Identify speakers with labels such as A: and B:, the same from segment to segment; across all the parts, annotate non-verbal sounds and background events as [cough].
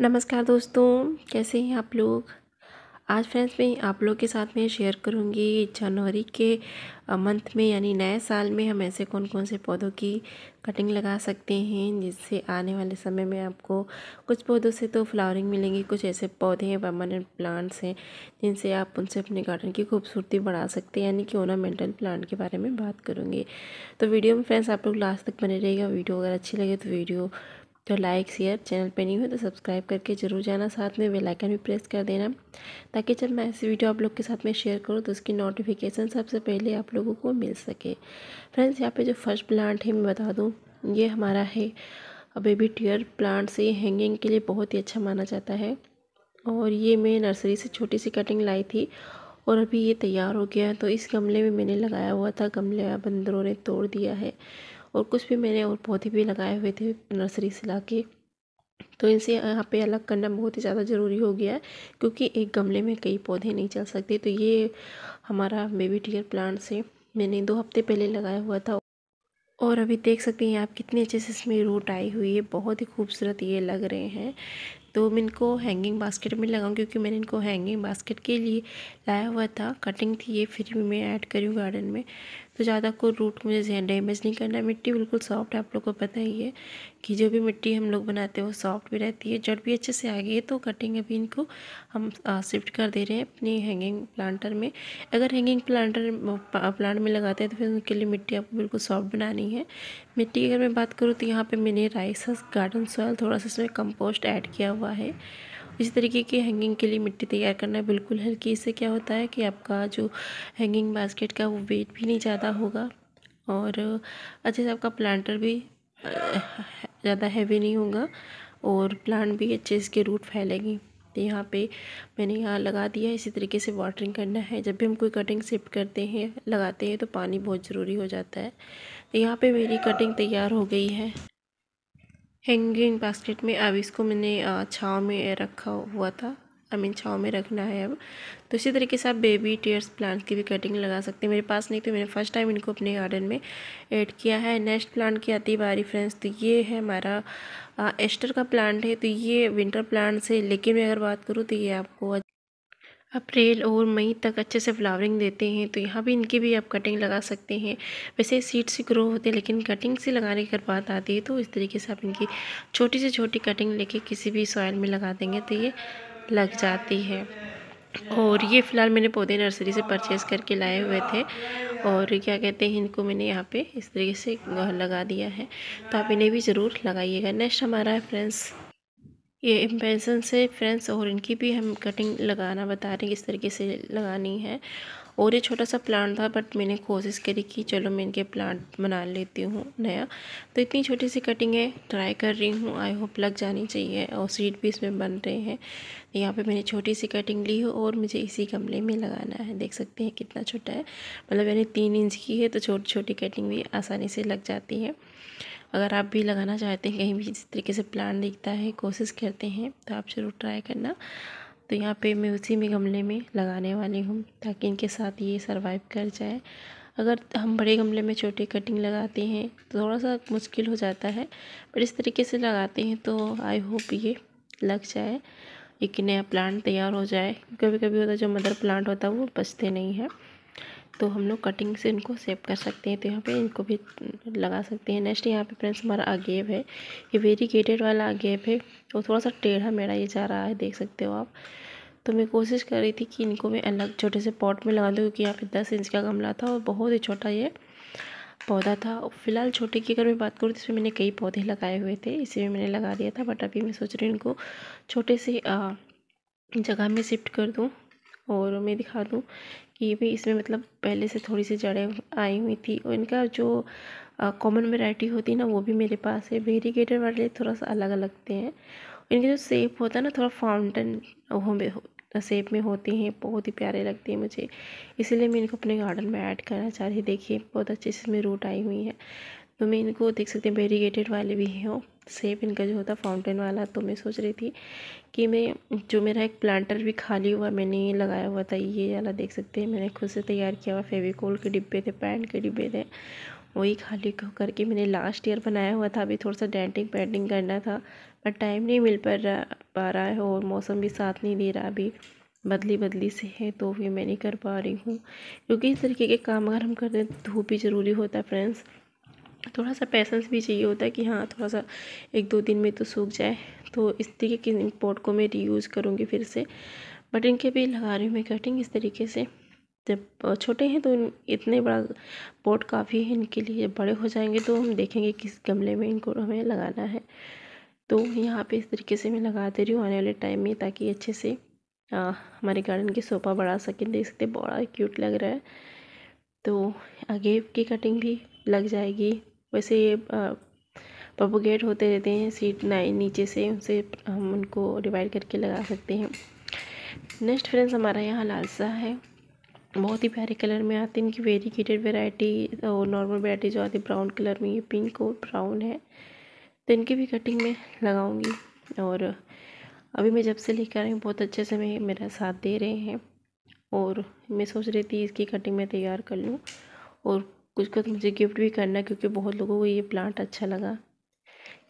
A: नमस्कार दोस्तों कैसे हैं आप लोग आज फ्रेंड्स मैं आप लोग के साथ में शेयर करूंगी जनवरी के मंथ में यानी नए साल में हम ऐसे कौन कौन से पौधों की कटिंग लगा सकते हैं जिससे आने वाले समय में आपको कुछ पौधों से तो फ्लावरिंग मिलेंगी कुछ ऐसे पौधे हैं परमानेंट प्लांट्स हैं जिनसे आप उनसे अपने गार्डन की खूबसूरती बढ़ा सकते हैं यानी कि ओनामेंटल प्लांट के बारे में बात करूँगी तो वीडियो में फ्रेंड्स आप लोग लास्ट तक बने रहेगा वीडियो अगर अच्छी लगे तो वीडियो तो लाइक शेयर चैनल पे नहीं हो तो सब्सक्राइब करके जरूर जाना साथ में बेल आइकन भी प्रेस कर देना ताकि जब मैं ऐसी वीडियो आप लोग के साथ में शेयर करूँ तो उसकी नोटिफिकेशन सबसे पहले आप लोगों को मिल सके फ्रेंड्स यहाँ पे जो फर्स्ट प्लांट है मैं बता दूँ ये हमारा है बेबी टीयर प्लांट से हैंगिंग के लिए बहुत ही अच्छा माना जाता है और ये मैं नर्सरी से छोटी सी कटिंग लाई थी और अभी ये तैयार हो गया है तो इस गमले में मैंने लगाया हुआ था गमले बंदरों ने तोड़ दिया है और कुछ भी मैंने और पौधे भी लगाए हुए थे नर्सरी से ला के तो इनसे यहाँ पे अलग करना बहुत ही ज़्यादा ज़रूरी हो गया है क्योंकि एक गमले में कई पौधे नहीं चल सकते तो ये हमारा बेबी टीयर प्लांट से मैंने दो हफ्ते पहले लगाया हुआ था और अभी देख सकते हैं आप कितने अच्छे से इसमें रूट आई हुई है बहुत ही खूबसूरत ये लग रहे हैं तो मैं इनको हैंगिंग बास्केट में लगाऊँ क्योंकि मैंने इनको हैंगिंग बास्केट के लिए लाया हुआ था कटिंग थी ये फिर भी मैं ऐड करी हूँ गार्डन में तो ज़्यादा को रूट मुझे डैमेज नहीं करना है मिट्टी बिल्कुल सॉफ्ट है आप लोग को पता ही है कि जो भी मिट्टी हम लोग बनाते हैं वो सॉफ्ट भी रहती है जड़ भी अच्छे से आ गई है तो कटिंग अभी इनको हम शिफ्ट कर दे रहे हैं अपनी हैंगिंग प्लांटर में अगर हैंगिंग प्लांटर प्लांट में लगाते हैं तो फिर उनके लिए मिट्टी आपको बिल्कुल सॉफ्ट बनानी है मिट्टी की अगर मैं बात करूँ तो यहाँ पर मैंने राइस गार्डन सॉयल थोड़ा सा इसमें कंपोस्ट ऐड किया हुआ है इसी तरीके की हैंगिंग के लिए मिट्टी तैयार करना है बिल्कुल हल्की इससे क्या होता है कि आपका जो हैंगिंग बास्केट का वो वेट भी नहीं ज़्यादा होगा और अच्छे से आपका प्लांटर भी ज़्यादा हैवी नहीं होगा और प्लांट भी अच्छे इसके रूट फैलेगी तो यहाँ पे मैंने यहाँ लगा दिया इसी तरीके से वाटरिंग करना है जब भी हम कोई कटिंग शिफ्ट करते हैं लगाते हैं तो पानी बहुत ज़रूरी हो जाता है तो यहाँ पे मेरी कटिंग तैयार हो गई है हैंगिंग बास्केट में अब इसको मैंने छाँव में रखा हुआ था आई मीन छाँव में रखना है अब तो इसी तरीके से आप बेबी टेयर्स प्लांट की भी कटिंग लगा सकते हैं मेरे पास नहीं तो मैंने फर्स्ट टाइम इनको अपने गार्डन में ऐड किया है नेक्स्ट प्लांट की आती बारी फ्रेंड्स तो ये है हमारा एस्टर का प्लांट है तो ये विंटर प्लांट है लेकिन मैं अगर बात करूँ तो ये आपको अप्रैल और मई तक अच्छे से फ्लावरिंग देते हैं तो यहाँ भी इनकी भी आप कटिंग लगा सकते हैं वैसे सीड से ग्रो होते हैं लेकिन कटिंग से लगाने की बात आती है तो इस तरीके से आप इनकी छोटी से छोटी कटिंग लेके किसी भी सॉयल में लगा देंगे तो ये लग जाती है और ये फ़िलहाल मैंने पौधे नर्सरी से परचेज़ करके लाए हुए थे और क्या कहते हैं इनको मैंने यहाँ पर इस तरीके से लगा दिया है तो आप इन्हें भी ज़रूर लगाइएगा नेक्स्ट हमारा है फ्रेंड्स ये पेंसिल से फ्रेंड्स और इनकी भी हम कटिंग लगाना बता रहे हैं किस तरीके से लगानी है और ये छोटा सा प्लांट था बट मैंने कोशिश करी कि चलो मैं इनके प्लांट बना लेती हूँ नया तो इतनी छोटी सी कटिंग है ट्राई कर रही हूँ आई होप लग जानी चाहिए और सीड भी इसमें बन रहे हैं तो यहाँ पे मैंने छोटी सी कटिंग ली है और मुझे इसी गमले में लगाना है देख सकते हैं कितना छोटा है मतलब मैंने तीन इंच की है तो छोटी छोटी कटिंग भी आसानी से लग जाती है अगर आप भी लगाना चाहते हैं कहीं भी जिस तरीके से प्लान दिखता है कोशिश करते हैं तो आप ज़रूर ट्राई करना तो यहाँ पे मैं उसी में गमले में लगाने वाली हूँ ताकि इनके साथ ये सर्वाइव कर जाए अगर हम बड़े गमले में छोटे कटिंग लगाते हैं तो थोड़ा सा मुश्किल हो जाता है पर इस तरीके से लगाते हैं तो आई होप ये लग जाए एक नया प्लांट तैयार हो जाए कभी कभी होता है जो मदर प्लांट होता है वो बचते नहीं हैं तो हम लोग कटिंग से इनको सेव कर सकते हैं तो यहाँ पे इनको भी लगा सकते हैं नेक्स्ट यहाँ पे फ्रेंड्स हमारा अगेब है ये वेरीगेटेड वाला अगेब है वो थोड़ा सा टेढ़ा मेढ़ा ये जा रहा है देख सकते हो आप तो मैं कोशिश कर रही थी कि इनको मैं अलग छोटे से पॉट में लगा दूँ क्योंकि यहाँ पे दस इंच का गमला था और बहुत ही छोटा ये पौधा था फ़िलहाल छोटे की अगर मैं बात करूँ तो इसमें मैंने कई पौधे लगाए हुए थे इसी में मैंने लगा दिया था बट अभी मैं सोच रही हूँ इनको छोटे से जगह में शिफ्ट कर दूँ और मैं दिखा दूँ ये भी इसमें मतलब पहले से थोड़ी सी जड़ें आई हुई थी और इनका जो कॉमन वेराइटी होती है ना वो भी मेरे पास है वेरीगेटर वाले थोड़ा सा अलग अलग लगते हैं इनके जो सेप होता है ना थोड़ा फाउंटेन हो सेप में होते हैं बहुत ही प्यारे लगते हैं मुझे इसीलिए मैं इनको अपने गार्डन में ऐड करना चाह रही देखिए बहुत अच्छे से इसमें रूट आई हुई है तो मैं इनको देख सकते हैं वेरीगेटेड वाले भी हैं सेप इनका जो होता फाउंटेन वाला तो मैं सोच रही थी कि मैं जो मेरा एक प्लांटर भी खाली हुआ मैंने ये लगाया हुआ था ये वाला देख सकते हैं मैंने खुद से तैयार किया हुआ फेविकोल के डिब्बे थे पैन के डिब्बे थे वही खाली करके मैंने लास्ट ईयर बनाया हुआ था अभी थोड़ा सा डेंटिंग पेंटिंग करना था बट टाइम नहीं मिल पा रहा पा रहा है और मौसम भी साथ नहीं दे रहा अभी बदली बदली से है तो भी मैं नहीं कर पा रही हूँ क्योंकि इस तरीके के काम अगर हम हैं दें तो धूप ही ज़रूरी होता है फ्रेंड्स थोड़ा सा पैसेंस भी चाहिए होता है कि हाँ थोड़ा सा एक दो दिन में तो सूख जाए तो इस तरीके के पॉट को मैं रीयूज़ करूँगी फिर से बट इनके भी लगा रही हूँ मैं कटिंग इस तरीके से जब छोटे हैं तो इतने बड़ा पॉट काफ़ी है इनके लिए बड़े हो जाएंगे तो हम देखेंगे किस गमले में इनको हमें लगाना है तो यहाँ पे इस तरीके से मैं लगा दे रही हूँ आने वाले टाइम में ताकि अच्छे से आ, हमारे गार्डन की सोफा बढ़ा सकें देख सकते बड़ा क्यूट लग रहा है तो अगेब की कटिंग भी लग जाएगी वैसे ये प्रोपोगेट होते रहते हैं सीट नाई नीचे से उनसे हम उनको डिवाइड करके लगा सकते हैं नेक्स्ट फ्रेंड्स हमारा यहाँ लालसा है बहुत ही प्यारे कलर में आते हैं इनकी वेरीगेटेड वेराइटी और नॉर्मल वेराइटी जो आती है ब्राउन कलर में ये पिंक और ब्राउन है तो इनकी भी कटिंग में लगाऊंगी और अभी मैं जब से लेकर आई हूँ बहुत अच्छे से मैं मेरा साथ दे रहे हैं और मैं सोच रही थी इसकी कटिंग मैं तैयार कर लूँ और कुछ कुछ तो मुझे गिफ्ट भी करना क्योंकि बहुत लोगों को ये प्लांट अच्छा लगा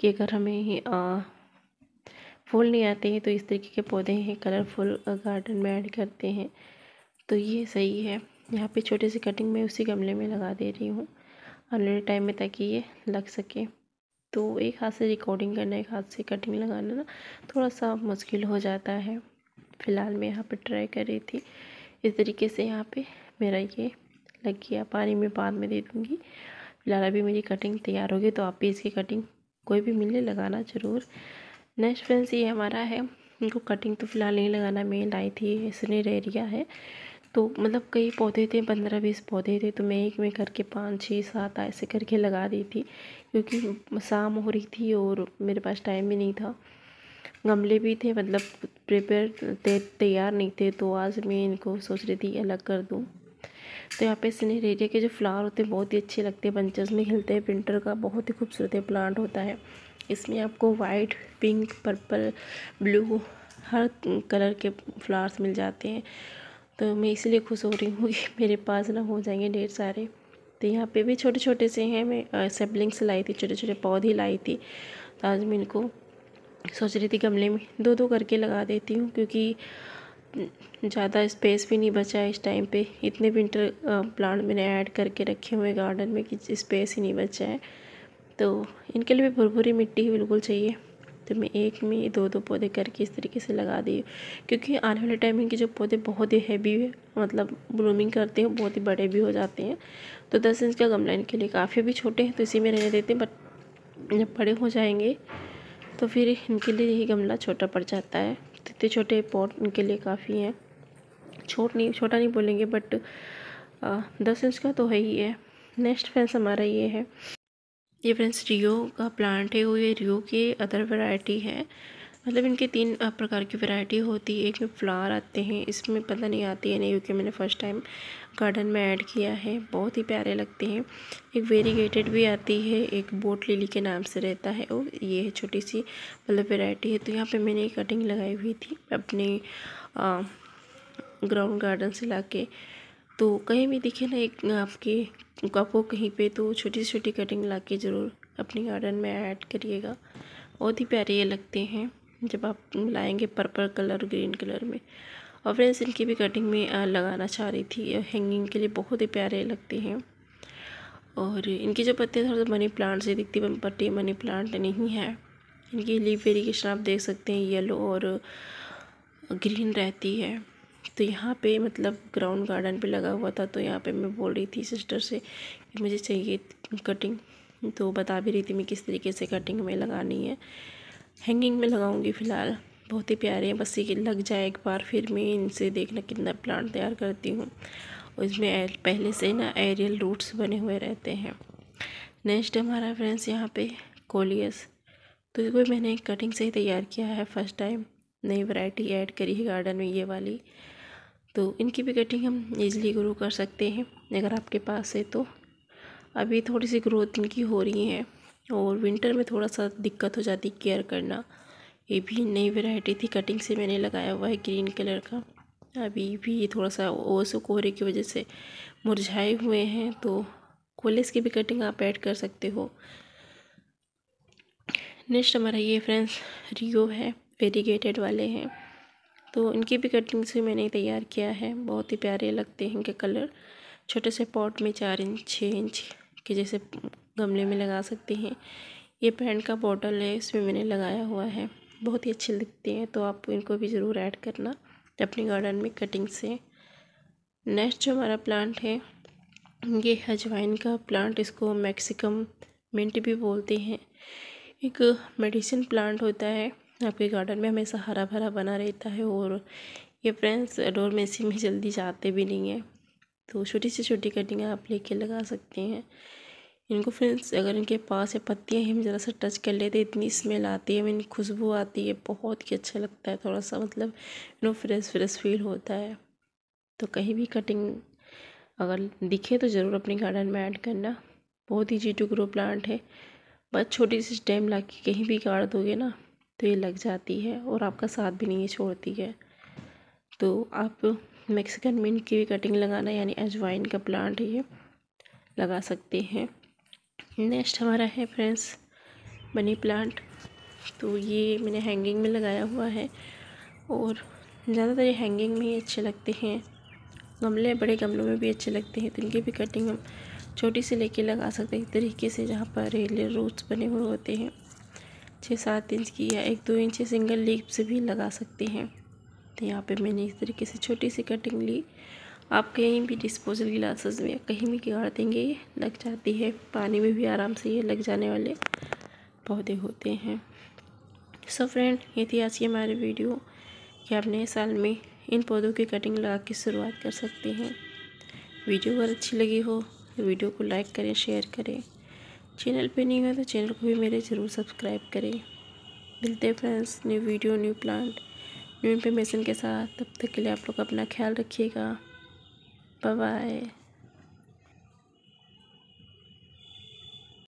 A: कि अगर हमें आ, फूल नहीं आते हैं तो इस तरीके के पौधे हैं कलरफुल गार्डन में ऐड करते हैं तो ये सही है यहाँ पे छोटे से कटिंग में उसी गमले में लगा दे रही हूँ आने टाइम में ताकि ये लग सके तो एक हाथ से रिकॉर्डिंग करना एक हाथ से कटिंग लगाना ना थोड़ा सा मुश्किल हो जाता है फ़िलहाल मैं यहाँ पर ट्राई कर रही थी इस तरीके से यहाँ पर मेरा ये लग गया पानी में बाद में दे दूँगी फिलहाल अभी मेरी कटिंग तैयार होगी तो आप भी इसकी कटिंग कोई भी मिले लगाना ज़रूर नेक्स्ट फ्रेंड्स ये हमारा है इनको कटिंग तो फ़िलहाल नहीं लगाना मैं लाई थी इसने रिया है तो मतलब कई पौधे थे पंद्रह बीस पौधे थे तो मैं एक में करके पाँच छः सात ऐसे करके लगा दी थी क्योंकि शाम हो रही थी और मेरे पास टाइम भी नहीं था गमले भी थे मतलब प्रिपेयर तैयार नहीं थे तो आज मैं इनको सोच रही थी अलग कर दूँ तो यहाँ पे सिनेरेरिया के जो फ्लावर होते हैं बहुत ही अच्छे लगते हैं बंचेस में खिलते हैं प्रिंटर का बहुत ही खूबसूरत प्लांट होता है इसमें आपको वाइट पिंक पर्पल ब्लू हर कलर के फ्लावर्स मिल जाते हैं तो मैं इसलिए खुश हो रही हूँ कि [laughs] मेरे पास ना हो जाएंगे ढेर सारे तो यहाँ पे भी छोटे छोटे से हैं मैं सेबलिंग्स लाई थी छोटे छोटे पौधे लाई थी तो आज मैं इनको सोच रही थी गमले में दो दो करके लगा देती हूँ क्योंकि ज़्यादा स्पेस भी नहीं बचा है इस टाइम पे इतने विंटर प्लांट मैंने ऐड करके रखे हुए गार्डन में कि स्पेस ही नहीं बचा है तो इनके लिए भी भुरभुरी मिट्टी ही बिल्कुल चाहिए तो मैं एक में दो दो पौधे करके इस तरीके से लगा दिए क्योंकि आने वाले टाइम इनके जो पौधे बहुत ही हैवी है मतलब ब्लूमिंग करते हैं बहुत ही बड़े भी हो जाते हैं तो दस इंच का गमला इनके लिए काफ़ी भी छोटे हैं तो इसी में रहने देते हैं बट जब बड़े हो जाएंगे तो फिर इनके लिए यही गमला छोटा पड़ जाता है इतने छोटे पॉट उनके लिए काफ़ी हैं छोट नहीं छोटा नहीं बोलेंगे बट दस इंच का तो है ही है नेक्स्ट फ्रेंड्स हमारा ये है ये फ्रेंड्स रियो का प्लांट है वो ये रियो की अदर वैरायटी है मतलब इनके तीन प्रकार की वैरायटी होती है एक में फ्लावर आते हैं इसमें पता नहीं आती है नहीं क्योंकि मैंने फ़र्स्ट टाइम गार्डन में ऐड किया है बहुत ही प्यारे लगते हैं एक वेरीगेटेड भी आती है एक बोट लिली के नाम से रहता है और ये है छोटी सी मतलब वेराइटी है तो यहाँ पे मैंने कटिंग लगाई हुई थी अपने ग्राउंड गार्डन से ला के तो कहीं भी दिखे ना एक आपके कपो कहीं पे तो छोटी छोटी कटिंग ला के ज़रूर अपने गार्डन में ऐड करिएगा बहुत ही प्यारे ये लगते हैं जब आप लाएंगे पर्पल कलर ग्रीन कलर में और फ्रेंड्स इनकी भी कटिंग में लगाना चाह रही थी हैंगिंग के लिए बहुत ही प्यारे लगते हैं और इनके जो पत्ते थोड़े से मनी प्लांट से दिखती पत्ते मनी प्लांट नहीं है इनकी लीफ वेरिएशन आप देख सकते हैं येलो और ग्रीन रहती है तो यहाँ पे मतलब ग्राउंड गार्डन पे लगा हुआ था तो यहाँ पे मैं बोल रही थी सिस्टर से कि मुझे चाहिए कटिंग तो बता भी रही थी मैं किस तरीके से कटिंग में लगानी है हैंगिंग में लगाऊंगी फ़िलहाल बहुत ही प्यारे हैं बस ये लग जाए एक बार फिर मैं इनसे देखना कितना प्लांट तैयार करती हूँ उसमें इसमें पहले से ना एरियल रूट्स बने हुए रहते हैं नेक्स्ट हमारा फ्रेंड्स यहाँ पे कोलियस तो इसको मैंने कटिंग से ही तैयार किया है फर्स्ट टाइम नई वैरायटी ऐड करी है गार्डन में ये वाली तो इनकी भी कटिंग हम इजीली ग्रो कर सकते हैं अगर आपके पास है तो अभी थोड़ी सी ग्रोथ इनकी हो रही है और विंटर में थोड़ा सा दिक्कत हो जाती केयर करना ये भी नई वैरायटी थी कटिंग से मैंने लगाया हुआ है ग्रीन कलर का अभी भी थोड़ा सा ओस कोहरे की वजह से मुरझाए हुए हैं तो कोलेस की भी कटिंग आप ऐड कर सकते हो नेक्स्ट हमारा ये फ्रेंड्स रियो है वेरीगेटेड वाले हैं तो इनकी भी कटिंग से मैंने तैयार किया है बहुत ही प्यारे लगते हैं इनके कलर छोटे से पॉट में चार इंच छः इंच के जैसे गमले में लगा सकते हैं ये पेंट का बॉटल है इसमें मैंने लगाया हुआ है बहुत ही अच्छे दिखते हैं तो आप इनको भी ज़रूर ऐड करना अपने गार्डन में कटिंग से नेक्स्ट जो हमारा प्लांट है ये हजवाइन का प्लांट इसको मैक्सिकम मिंट भी बोलते हैं एक मेडिसिन प्लांट होता है आपके गार्डन में हमेशा हरा भरा बना रहता है और ये फ्रेंड्स सी में जल्दी जाते भी नहीं है तो छोटी से छोटी कटिंग आप लेके लगा सकते हैं इनको फ्रेंड्स अगर इनके पास या पत्तियाँ हैं हम ज़रा सा टच कर लेते इतनी स्मेल आती है मीन खुशबू आती है बहुत ही अच्छा लगता है थोड़ा सा मतलब नो फ्रेश फ्रेश फील होता है तो कहीं भी कटिंग अगर दिखे तो ज़रूर अपने गार्डन में ऐड करना बहुत ही जी टू ग्रो प्लांट है बस छोटी सी स्टेम ला के कहीं भी गाड़ दोगे ना तो ये लग जाती है और आपका साथ भी नहीं छोड़ती है तो आप मैक्सिकन मिन की भी कटिंग लगाना यानी अजवाइन का प्लांट ये लगा सकते हैं नेक्स्ट हमारा है फ्रेंड्स मनी प्लांट तो ये मैंने हैंगिंग में लगाया हुआ है और ज़्यादातर ये हैंगिंग में ही अच्छे लगते हैं गमले बड़े गमलों में भी अच्छे लगते हैं तो इनकी भी कटिंग हम छोटी सी लेके लगा सकते हैं तरीके से जहाँ पर रेले रूट्स बने हुए होते हैं छः सात इंच की या एक दो इंच सिंगल लीप से भी लगा सकते हैं तो यहाँ पे मैंने इस तरीके से छोटी सी कटिंग ली आप कहीं भी डिस्पोजल गिलासेस में कहीं भी गिगाड़ देंगे ये लग जाती है पानी में भी आराम से ये लग जाने वाले पौधे होते हैं सो so फ्रेंड ये थी आज की हमारी वीडियो कि आप नए साल में इन पौधों की कटिंग लगा के शुरुआत कर सकते हैं वीडियो अगर अच्छी लगी हो तो वीडियो को लाइक करें शेयर करें चैनल पे नहीं हो तो चैनल को भी मेरे ज़रूर सब्सक्राइब करें मिलते हैं friends new video new plant new information के साथ तब तक के लिए आप लोग अपना ख्याल रखिएगा Bye bye.